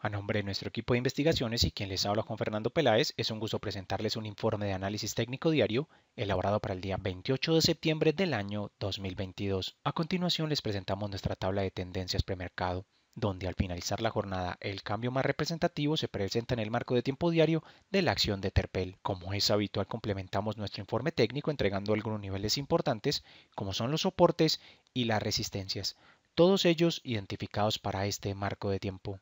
A nombre de nuestro equipo de investigaciones y quien les habla con Fernando Peláez, es un gusto presentarles un informe de análisis técnico diario elaborado para el día 28 de septiembre del año 2022. A continuación les presentamos nuestra tabla de tendencias premercado, donde al finalizar la jornada el cambio más representativo se presenta en el marco de tiempo diario de la acción de Terpel. Como es habitual complementamos nuestro informe técnico entregando algunos niveles importantes como son los soportes y las resistencias, todos ellos identificados para este marco de tiempo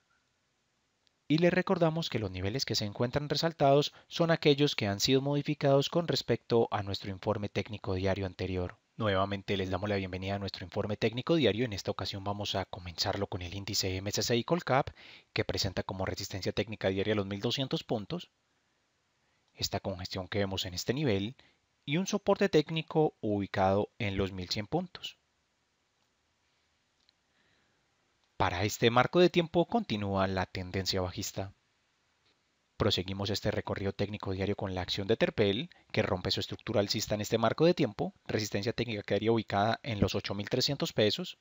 y les recordamos que los niveles que se encuentran resaltados son aquellos que han sido modificados con respecto a nuestro informe técnico diario anterior. Nuevamente les damos la bienvenida a nuestro informe técnico diario. En esta ocasión vamos a comenzarlo con el índice MSCI Colcap, que presenta como resistencia técnica diaria los 1200 puntos, esta congestión que vemos en este nivel y un soporte técnico ubicado en los 1100 puntos. Para este marco de tiempo continúa la tendencia bajista. Proseguimos este recorrido técnico diario con la acción de Terpel, que rompe su estructura alcista en este marco de tiempo, resistencia técnica quedaría ubicada en los 8.300 pesos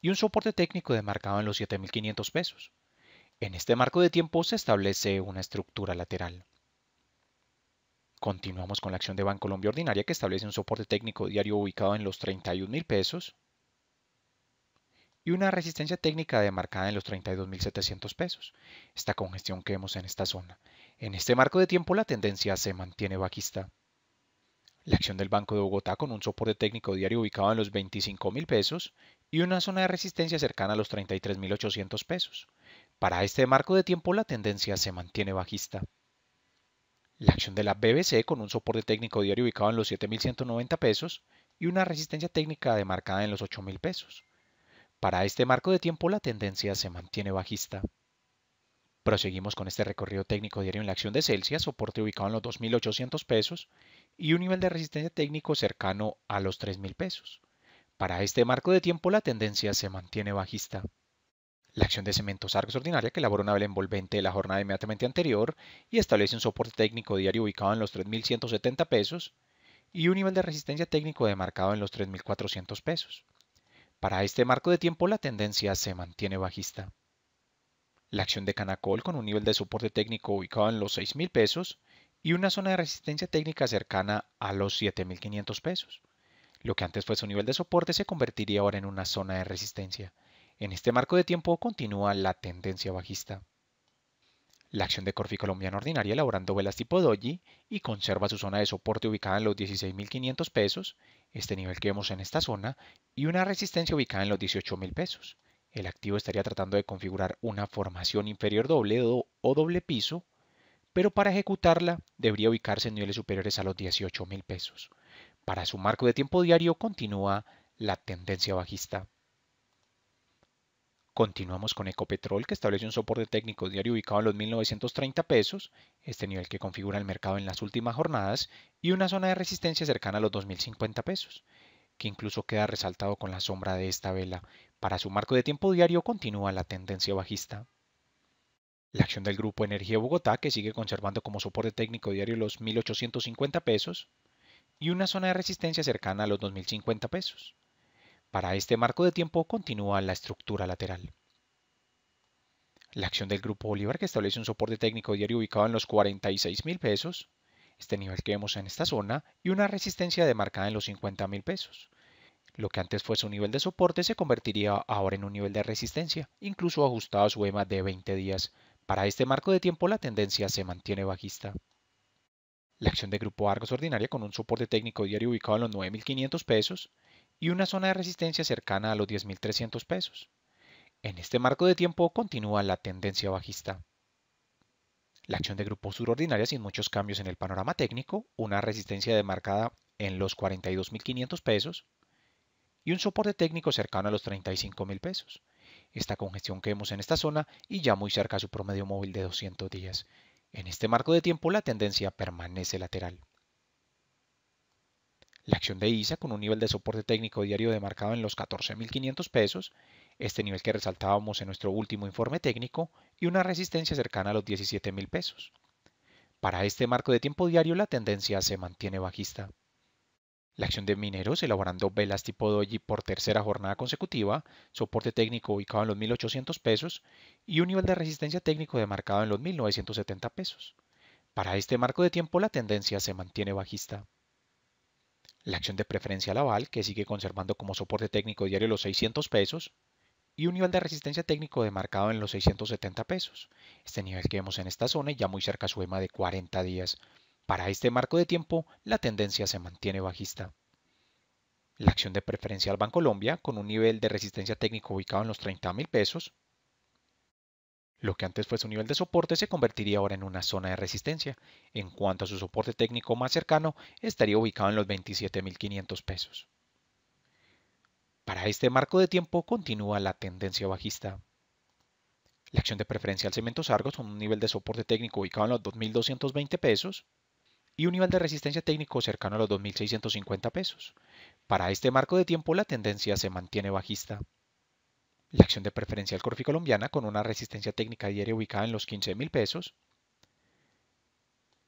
y un soporte técnico demarcado en los 7.500 pesos. En este marco de tiempo se establece una estructura lateral. Continuamos con la acción de colombia Ordinaria que establece un soporte técnico diario ubicado en los 31.000 pesos y una resistencia técnica demarcada en los 32.700 pesos. Esta congestión que vemos en esta zona. En este marco de tiempo la tendencia se mantiene bajista. La acción del Banco de Bogotá con un soporte técnico diario ubicado en los 25.000 pesos y una zona de resistencia cercana a los 33.800 pesos. Para este marco de tiempo la tendencia se mantiene bajista. La acción de la BBC con un soporte técnico diario ubicado en los 7.190 pesos y una resistencia técnica demarcada en los 8.000 pesos. Para este marco de tiempo la tendencia se mantiene bajista. Proseguimos con este recorrido técnico diario en la acción de Celsius, soporte ubicado en los 2.800 pesos y un nivel de resistencia técnico cercano a los 3.000 pesos. Para este marco de tiempo la tendencia se mantiene bajista. La acción de cementos Argos ordinaria que elaboró una vela envolvente de la jornada inmediatamente anterior y establece un soporte técnico diario ubicado en los 3.170 pesos y un nivel de resistencia técnico demarcado en los 3.400 pesos. Para este marco de tiempo la tendencia se mantiene bajista. La acción de Canacol con un nivel de soporte técnico ubicado en los $6,000 pesos y una zona de resistencia técnica cercana a los 7.500 pesos. Lo que antes fue su nivel de soporte se convertiría ahora en una zona de resistencia. En este marco de tiempo continúa la tendencia bajista. La acción de Corfi Colombiana Ordinaria elaborando velas tipo Doji y conserva su zona de soporte ubicada en los 16.500 pesos este nivel que vemos en esta zona, y una resistencia ubicada en los 18,000 pesos. El activo estaría tratando de configurar una formación inferior doble o doble piso, pero para ejecutarla debería ubicarse en niveles superiores a los 18,000 mil pesos. Para su marco de tiempo diario continúa la tendencia bajista Continuamos con Ecopetrol, que establece un soporte técnico diario ubicado en los 1.930 pesos, este nivel que configura el mercado en las últimas jornadas, y una zona de resistencia cercana a los 2.050 pesos, que incluso queda resaltado con la sombra de esta vela. Para su marco de tiempo diario continúa la tendencia bajista. La acción del Grupo Energía Bogotá, que sigue conservando como soporte técnico diario los 1.850 pesos, y una zona de resistencia cercana a los 2.050 pesos. Para este marco de tiempo continúa la estructura lateral. La acción del Grupo Bolívar que establece un soporte técnico diario ubicado en los 46 mil pesos, este nivel que vemos en esta zona, y una resistencia demarcada en los $50,000. pesos. Lo que antes fue su nivel de soporte se convertiría ahora en un nivel de resistencia, incluso ajustado a su EMA de 20 días. Para este marco de tiempo la tendencia se mantiene bajista. La acción del Grupo Argos ordinaria con un soporte técnico diario ubicado en los 9.500 pesos, y una zona de resistencia cercana a los 10.300 pesos. En este marco de tiempo continúa la tendencia bajista. La acción de grupo sur sin muchos cambios en el panorama técnico, una resistencia demarcada en los 42.500 pesos y un soporte técnico cercano a los 35.000 pesos. Esta congestión que vemos en esta zona y ya muy cerca a su promedio móvil de 200 días. En este marco de tiempo la tendencia permanece lateral. La acción de ISA con un nivel de soporte técnico diario demarcado en los 14.500 pesos, este nivel que resaltábamos en nuestro último informe técnico, y una resistencia cercana a los 17.000 pesos. Para este marco de tiempo diario la tendencia se mantiene bajista. La acción de mineros, elaborando velas tipo doji por tercera jornada consecutiva, soporte técnico ubicado en los 1.800 pesos y un nivel de resistencia técnico demarcado en los 1.970 pesos. Para este marco de tiempo la tendencia se mantiene bajista la acción de preferencia Laval, que sigue conservando como soporte técnico diario los 600 pesos, y un nivel de resistencia técnico demarcado en los 670 pesos. Este nivel que vemos en esta zona ya muy cerca suema su EMA de 40 días. Para este marco de tiempo, la tendencia se mantiene bajista. La acción de preferencia al Banco Colombia, con un nivel de resistencia técnico ubicado en los 30 mil pesos, lo que antes fue su nivel de soporte se convertiría ahora en una zona de resistencia. En cuanto a su soporte técnico más cercano, estaría ubicado en los 27.500 pesos. Para este marco de tiempo continúa la tendencia bajista. La acción de preferencia al cemento Sargos con un nivel de soporte técnico ubicado en los 2.220 pesos y un nivel de resistencia técnico cercano a los 2.650 pesos. Para este marco de tiempo la tendencia se mantiene bajista la acción de preferencial Corfi colombiana con una resistencia técnica diaria ubicada en los 15,000 mil pesos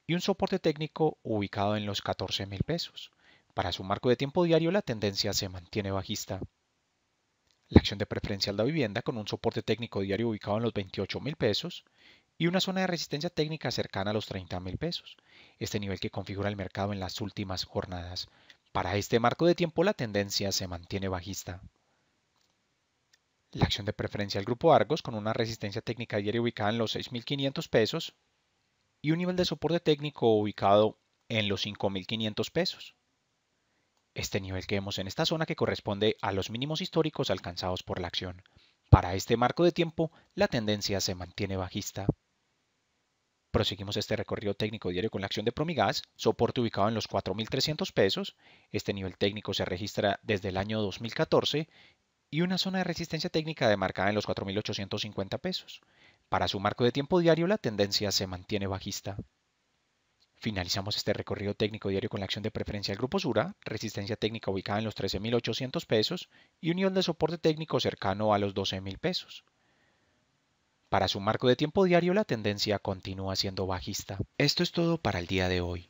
y un soporte técnico ubicado en los 14,000 pesos. Para su marco de tiempo diario la tendencia se mantiene bajista. La acción de preferencial de vivienda con un soporte técnico diario ubicado en los 28,000 pesos y una zona de resistencia técnica cercana a los 30,000 pesos, este nivel que configura el mercado en las últimas jornadas. Para este marco de tiempo la tendencia se mantiene bajista la acción de preferencia del grupo Argos con una resistencia técnica diaria ubicada en los 6.500 pesos y un nivel de soporte técnico ubicado en los 5.500 pesos. Este nivel que vemos en esta zona que corresponde a los mínimos históricos alcanzados por la acción. Para este marco de tiempo, la tendencia se mantiene bajista. Proseguimos este recorrido técnico diario con la acción de Promigas, soporte ubicado en los 4.300 pesos. Este nivel técnico se registra desde el año 2014 y una zona de resistencia técnica demarcada en los 4.850 pesos. Para su marco de tiempo diario la tendencia se mantiene bajista. Finalizamos este recorrido técnico diario con la acción de preferencia del grupo Sura, resistencia técnica ubicada en los 13.800 pesos y unión de soporte técnico cercano a los 12.000 pesos. Para su marco de tiempo diario la tendencia continúa siendo bajista. Esto es todo para el día de hoy